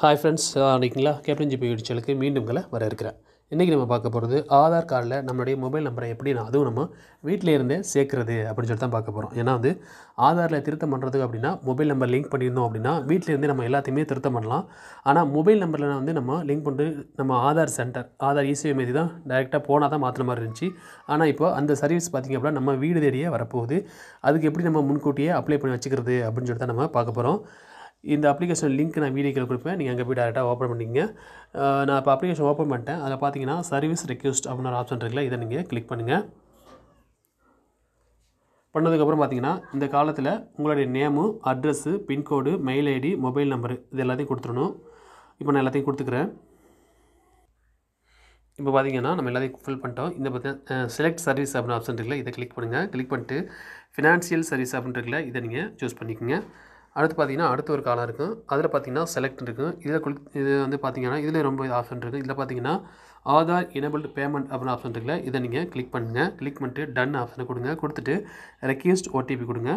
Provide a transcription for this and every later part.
hi friends அன்றைக்கிங்களா captain GP வீடியோக்களுக்கு மீண்டும் வர இருக்கிறேன் இன்றைக்கி நம்ம பார்க்க போகிறது ஆதார் கார்டில் நம்மளுடைய மொபைல் நம்பரை எப்படி நான் அதுவும் நம்ம வீட்டிலே இருந்தே சேர்க்குறது அப்படின்னு சொல்லி தான் பார்க்க போகிறோம் ஏன்னா வந்து ஆதாரில் திருத்தம் பண்ணுறதுக்கு அப்படின்னா மொபைல் நம்பர் லிங்க் பண்ணியிருந்தோம் அப்படின்னா வீட்டிலேருந்தே நம்ம எல்லாத்தையுமே திருத்தம் பண்ணலாம் ஆனால் மொபைல் நம்பரில் வந்து நம்ம லிங்க் பண்ணிட்டு நம்ம ஆதார் சென்டர் ஆதார் இசிஐ e மீதி தான் டைரெக்டாக போனால் தான் மாற்றுற மாதிரி இருந்துச்சு ஆனால் இப்போ அந்த சர்வீஸ் பார்த்திங்க அப்படின்னா நம்ம வீடு தேடியே வரப்போகுது அதுக்கு எப்படி நம்ம முன்கூட்டியே அப்ளை பண்ணி வச்சுக்கிறது அப்படின்னு சொல்லிட்டு தான் நம்ம பார்க்க போகிறோம் இந்த அப்ளிகேஷன் லிங்க் நான் வீடியோக்கில் கொடுப்பேன் நீங்கள் அங்கே போய் டேரெக்டாக ஓப்பன் பண்ணிங்க நான் இப்போ அப்ளிகேஷன் ஓப்பன் பண்ணிட்டேன் அதில் பார்த்தீங்கன்னா சர்வீஸ் ரெக்யூஸ்ட் அப்படின்னு ஒரு ஆப்ஷன் இருக்குல்ல இதை நீங்கள் கிளிக் பண்ணுங்கள் பண்ணதுக்கப்புறம் பார்த்தீங்கன்னா இந்த காலத்தில் உங்களுடைய name address pin code mail ID mobile number இது எல்லாத்தையும் கொடுத்துடணும் இப்போ நான் எல்லாத்தையும் கொடுத்துக்கிறேன் இப்போ பார்த்தீங்கன்னா நம்ம எல்லாத்தையும் ஃபில் பண்ணிட்டோம் இந்த பார்த்தா செலக்ட் சர்வீஸ் அப்படின்னு ஆப்ஷன் இருக்குல்ல இதை கிளிக் பண்ணுங்கள் கிளிக் பண்ணிட்டு ஃபினான்ஷியல் சர்வீஸ் அப்படின்ட்டுருக்குல்ல இதை நீங்கள் சூஸ் பண்ணிக்கோங்க அடுத்து பார்த்திங்கன்னா அடுத்து ஒரு காலம் இருக்கும் அதில் பார்த்திங்கன்னா செலக்ட் இருக்கும் இதில் குளி இது வந்து பார்த்திங்கன்னா இதில் ரொம்ப ஆப்ஷன் இருக்குது இதில் பார்த்திங்கன்னா ஆதார் எனபிள்டு பேமெண்ட் அப்படின்னு ஆப்ஷன் இருக்குல்ல இதை நீங்கள் கிளிக் பண்ணுங்கள் கிளிக் பண்ணிட்டு டன் ஆப்ஷனை கொடுங்க கொடுத்துட்டு ரெக்யூஸ்ட் ஓடிபி கொடுங்க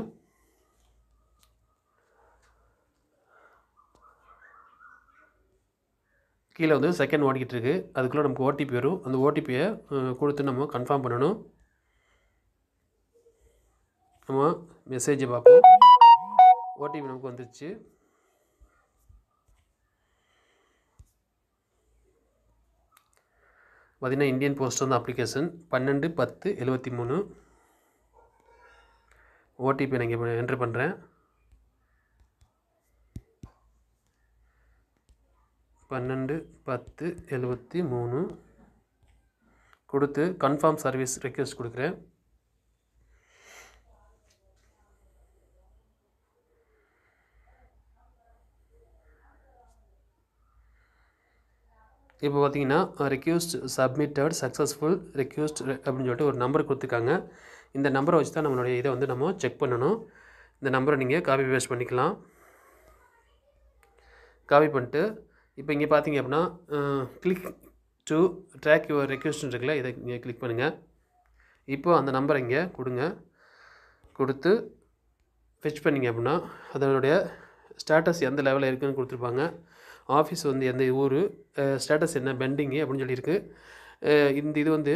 கீழே வந்து செகண்ட் ஓடிக்கிட்டு இருக்குது அதுக்குள்ளே நமக்கு ஓடிபி வரும் அந்த ஓடிபியை கொடுத்து நம்ம கன்ஃபார்ம் பண்ணணும் நம்ம மெசேஜை பார்ப்போம் ஓடிபி நமக்கு வந்துருச்சு பார்த்திங்கன்னா இந்தியன் போஸ்ட் வந்து அப்ளிகேஷன் பன்னெண்டு பத்து எழுபத்தி மூணு ஓடிபி நான் இங்கே என்ட்ரு பண்ணுறேன் பன்னெண்டு பத்து எழுபத்தி மூணு கொடுத்து கன்ஃபார்ம் சர்வீஸ் ரெக்வஸ்ட் கொடுக்குறேன் இப்போ பார்த்தீங்கன்னா ரெக்யூஸ்ட் சப்மிட்டட் சக்ஸஸ்ஃபுல் ரெக்யூஸ்ட் அப்படின்னு சொல்லிட்டு ஒரு நம்பர் கொடுத்துருக்காங்க இந்த நம்பரை வச்சு தான் நம்மளுடைய இதை வந்து நம்ம செக் பண்ணணும் இந்த நம்பரை நீங்கள் காப்பி பேஸ்ட் பண்ணிக்கலாம் காப்பி பண்ணிட்டு இப்போ இங்கே பார்த்தீங்க அப்படின்னா கிளிக் டு ட்ராக் யுவர் ரெக்யூஸ்ட்னு இருக்குல்ல இதை நீங்கள் கிளிக் பண்ணுங்கள் இப்போ அந்த நம்பரை இங்கே கொடுங்க கொடுத்து ஃபிச் பண்ணிங்க அப்படின்னா அதனுடைய ஸ்டேட்டஸ் எந்த லெவலில் இருக்குதுன்னு கொடுத்துருப்பாங்க ஆஃபீஸ் வந்து எந்த ஊர் ஸ்டேட்டஸ் என்ன பெண்டிங்கு அப்படின்னு சொல்லியிருக்கு இந்த இது வந்து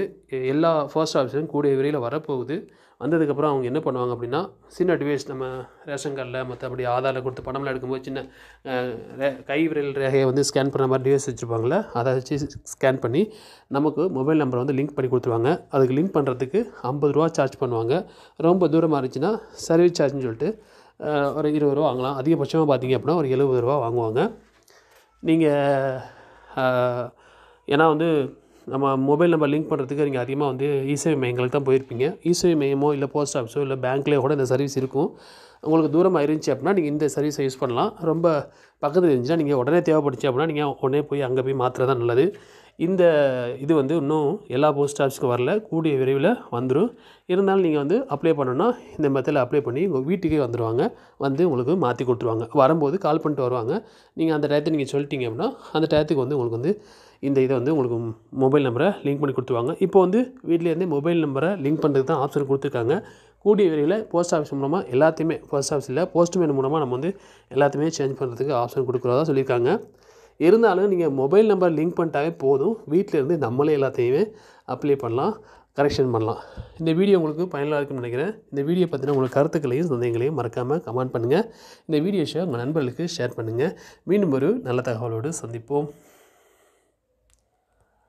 எல்லா ஃபர்ஸ்ட் ஆஃபீஸரும் கூடிய விரைவில் வரப்போகுது வந்ததுக்கப்புறம் அவங்க என்ன பண்ணுவாங்க அப்படின்னா சின்ன டிவைஸ் நம்ம ரேஷன் கார்டில் மற்றபடி ஆதாரில் கொடுத்து பணம்லாம் எடுக்கும்போது சின்ன கை விரல் ரேகையை வந்து ஸ்கேன் பண்ணுற மாதிரி டிவைஸ் வச்சுருப்பாங்களே அதை வச்சு ஸ்கேன் பண்ணி நமக்கு மொபைல் நம்பரை வந்து லிங்க் பண்ணி கொடுத்துருவாங்க அதுக்கு லிங்க் பண்ணுறதுக்கு ஐம்பது ரூபா சார்ஜ் பண்ணுவாங்க ரொம்ப தூரமாக இருந்துச்சுன்னா சர்வீஸ் சார்ஜ்னு சொல்லிட்டு ஒரு இருபது ரூபா வாங்கலாம் அதிகபட்சமாக பார்த்திங்க அப்படின்னா ஒரு எழுபது ரூபா வாங்குவாங்க நீங்கள் ஏன்னா வந்து நம்ம மொபைல் நம்பர் லிங்க் பண்ணுறதுக்கு நீங்கள் அதிகமாக வந்து இசேவை மையங்களுக்கு தான் போயிருப்பீங்க இசேவை மையமோ இல்லை போஸ்ட் ஆஃபீஸோ இல்லை பேங்க்லேயோ கூட இந்த சர்வீஸ் இருக்கும் உங்களுக்கு தூரமாக இருந்துச்சு அப்படின்னா நீங்கள் இந்த சர்வீஸை யூஸ் பண்ணலாம் ரொம்ப பக்கத்தில் இருந்துச்சுன்னா நீங்கள் உடனே தேவைப்பட்டுச்சு அப்படின்னா நீங்கள் உடனே போய் அங்கே போய் மாற்றுறது தான் நல்லது இந்த இது வந்து இன்னும் எல்லா போஸ்ட் ஆஃபீஸ்க்கும் வரல கூடிய விரைவில் வந்துடும் இருந்தாலும் நீங்கள் வந்து அப்ளை பண்ணணும்னா இந்த மெத்தடில் அப்ளை பண்ணி உங்கள் வீட்டுக்கே வந்துடுவாங்க வந்து உங்களுக்கு மாற்றி கொடுத்துருவாங்க வரும்போது கால் பண்ணிட்டு வருவாங்க நீங்கள் அந்த டயத்தை நீங்கள் சொல்லிட்டீங்க அப்படின்னா அந்த டயத்துக்கு வந்து உங்களுக்கு வந்து இந்த இதை வந்து உங்களுக்கு மொபைல் நம்பரை லிங்க் பண்ணி கொடுத்துருவாங்க இப்போ வந்து வீட்லேருந்தே மொபைல் நம்பரை லிங்க் பண்ணுறதுக்கு தான் ஆப்ஷன் கொடுத்துருக்காங்க கூடிய விரைவில் போஸ்ட் ஆஃபீஸ் மூலமாக எல்லாத்தையுமே போஸ்ட் ஆஃபீஸில் போஸ்ட்மேன் மூலமாக நம்ம வந்து எல்லாத்தையுமே சேஞ்ச் பண்ணுறதுக்கு ஆப்ஷன் கொடுக்குறதா சொல்லியிருக்காங்க இருந்தாலும் நீங்கள் மொபைல் நம்பர் லிங்க் பண்ணிட்டாவே போதும் வீட்டிலேருந்து நம்மளே எல்லாத்தையுமே அப்ளை பண்ணலாம் கரெக்ஷன் பண்ணலாம் இந்த வீடியோ உங்களுக்கு பயனாக இருக்கும்னு நினைக்கிறேன் இந்த வீடியோ பார்த்தீங்கன்னா உங்களுக்கு கருத்துக்களையும் சந்தேகங்களையும் மறக்காமல் கமெண்ட் பண்ணுங்கள் இந்த வீடியோ ஷேர் உங்கள் நண்பர்களுக்கு ஷேர் பண்ணுங்கள் மீண்டும் ஒரு நல்ல தகவலோடு சந்திப்போம்